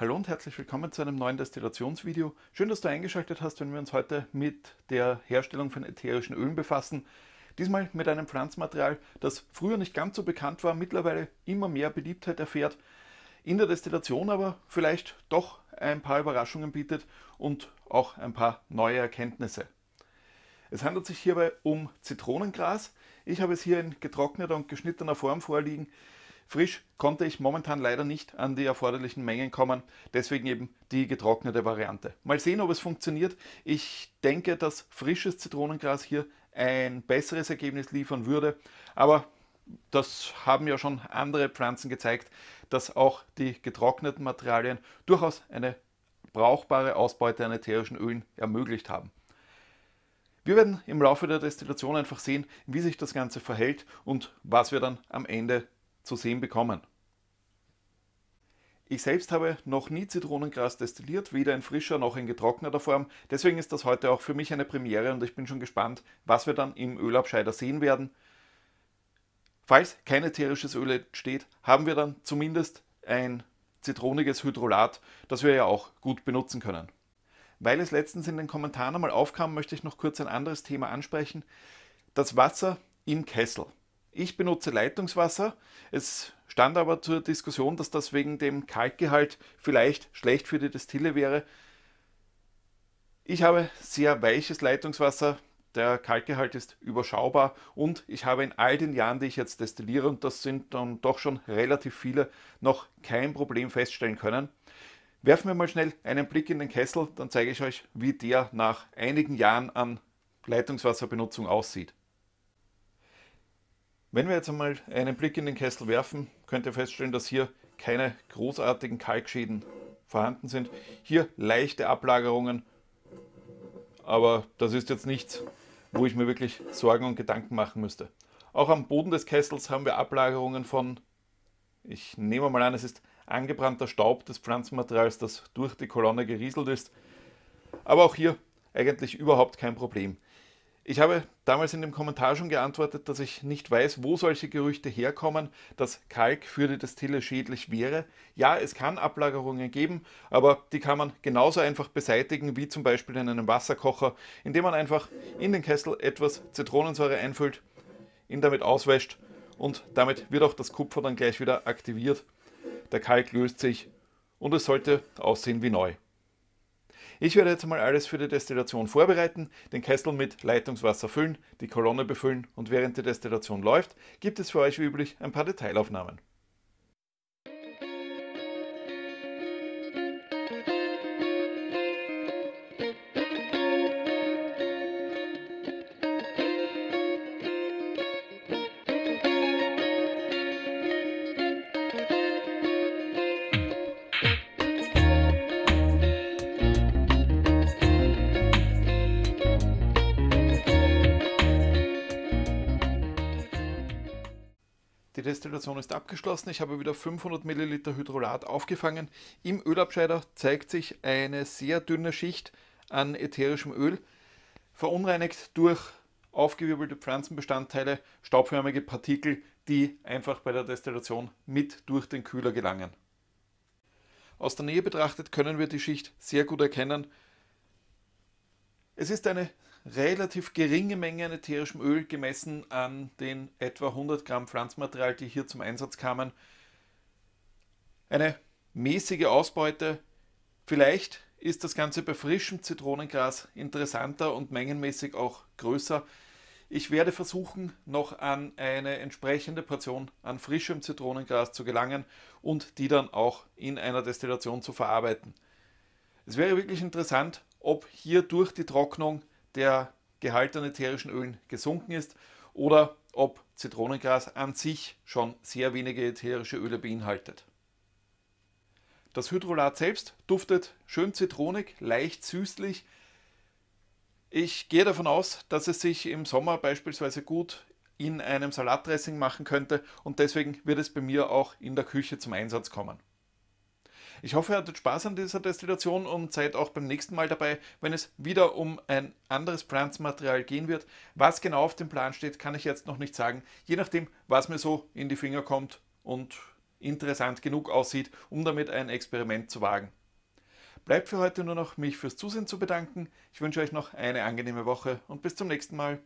Hallo und herzlich willkommen zu einem neuen Destillationsvideo. Schön, dass du eingeschaltet hast, wenn wir uns heute mit der Herstellung von ätherischen Ölen befassen. Diesmal mit einem Pflanzenmaterial, das früher nicht ganz so bekannt war, mittlerweile immer mehr Beliebtheit erfährt, in der Destillation aber vielleicht doch ein paar Überraschungen bietet und auch ein paar neue Erkenntnisse. Es handelt sich hierbei um Zitronengras. Ich habe es hier in getrockneter und geschnittener Form vorliegen. Frisch konnte ich momentan leider nicht an die erforderlichen Mengen kommen, deswegen eben die getrocknete Variante. Mal sehen, ob es funktioniert. Ich denke, dass frisches Zitronengras hier ein besseres Ergebnis liefern würde, aber das haben ja schon andere Pflanzen gezeigt, dass auch die getrockneten Materialien durchaus eine brauchbare Ausbeute an ätherischen Ölen ermöglicht haben. Wir werden im Laufe der Destillation einfach sehen, wie sich das Ganze verhält und was wir dann am Ende zu sehen bekommen. Ich selbst habe noch nie Zitronengras destilliert, weder in frischer noch in getrockneter Form. Deswegen ist das heute auch für mich eine Premiere und ich bin schon gespannt, was wir dann im Ölabscheider sehen werden. Falls kein ätherisches Öl entsteht, haben wir dann zumindest ein zitroniges Hydrolat, das wir ja auch gut benutzen können. Weil es letztens in den Kommentaren einmal aufkam, möchte ich noch kurz ein anderes Thema ansprechen. Das Wasser im Kessel. Ich benutze Leitungswasser. Es stand aber zur Diskussion, dass das wegen dem Kalkgehalt vielleicht schlecht für die Destille wäre. Ich habe sehr weiches Leitungswasser. Der Kalkgehalt ist überschaubar und ich habe in all den Jahren, die ich jetzt destilliere, und das sind dann doch schon relativ viele, noch kein Problem feststellen können. Werfen wir mal schnell einen Blick in den Kessel, dann zeige ich euch, wie der nach einigen Jahren an Leitungswasserbenutzung aussieht. Wenn wir jetzt einmal einen Blick in den Kessel werfen, könnt ihr feststellen, dass hier keine großartigen Kalkschäden vorhanden sind. Hier leichte Ablagerungen, aber das ist jetzt nichts, wo ich mir wirklich Sorgen und Gedanken machen müsste. Auch am Boden des Kessels haben wir Ablagerungen von, ich nehme mal an, es ist angebrannter Staub des Pflanzenmaterials, das durch die Kolonne gerieselt ist. Aber auch hier eigentlich überhaupt kein Problem. Ich habe damals in dem Kommentar schon geantwortet, dass ich nicht weiß, wo solche Gerüchte herkommen, dass Kalk für die Destille schädlich wäre. Ja, es kann Ablagerungen geben, aber die kann man genauso einfach beseitigen wie zum Beispiel in einem Wasserkocher, indem man einfach in den Kessel etwas Zitronensäure einfüllt, ihn damit auswäscht und damit wird auch das Kupfer dann gleich wieder aktiviert. Der Kalk löst sich und es sollte aussehen wie neu. Ich werde jetzt mal alles für die Destillation vorbereiten, den Kessel mit Leitungswasser füllen, die Kolonne befüllen und während die Destillation läuft, gibt es für euch wie üblich ein paar Detailaufnahmen. Die Destillation ist abgeschlossen. Ich habe wieder 500 Milliliter Hydrolat aufgefangen. Im Ölabscheider zeigt sich eine sehr dünne Schicht an ätherischem Öl, verunreinigt durch aufgewirbelte Pflanzenbestandteile, staubförmige Partikel, die einfach bei der Destillation mit durch den Kühler gelangen. Aus der Nähe betrachtet können wir die Schicht sehr gut erkennen. Es ist eine relativ geringe Menge an ätherischem Öl gemessen an den etwa 100 Gramm Pflanzmaterial, die hier zum Einsatz kamen. Eine mäßige Ausbeute. Vielleicht ist das Ganze bei frischem Zitronengras interessanter und mengenmäßig auch größer. Ich werde versuchen, noch an eine entsprechende Portion an frischem Zitronengras zu gelangen und die dann auch in einer Destillation zu verarbeiten. Es wäre wirklich interessant, ob hier durch die Trocknung der Gehalt an ätherischen Ölen gesunken ist oder ob Zitronengras an sich schon sehr wenige ätherische Öle beinhaltet. Das Hydrolat selbst duftet schön zitronig, leicht süßlich. Ich gehe davon aus, dass es sich im Sommer beispielsweise gut in einem Salatdressing machen könnte und deswegen wird es bei mir auch in der Küche zum Einsatz kommen. Ich hoffe, ihr hattet Spaß an dieser Destillation und seid auch beim nächsten Mal dabei, wenn es wieder um ein anderes Pflanzenmaterial gehen wird. Was genau auf dem Plan steht, kann ich jetzt noch nicht sagen. Je nachdem, was mir so in die Finger kommt und interessant genug aussieht, um damit ein Experiment zu wagen. Bleibt für heute nur noch, mich fürs Zusehen zu bedanken. Ich wünsche euch noch eine angenehme Woche und bis zum nächsten Mal.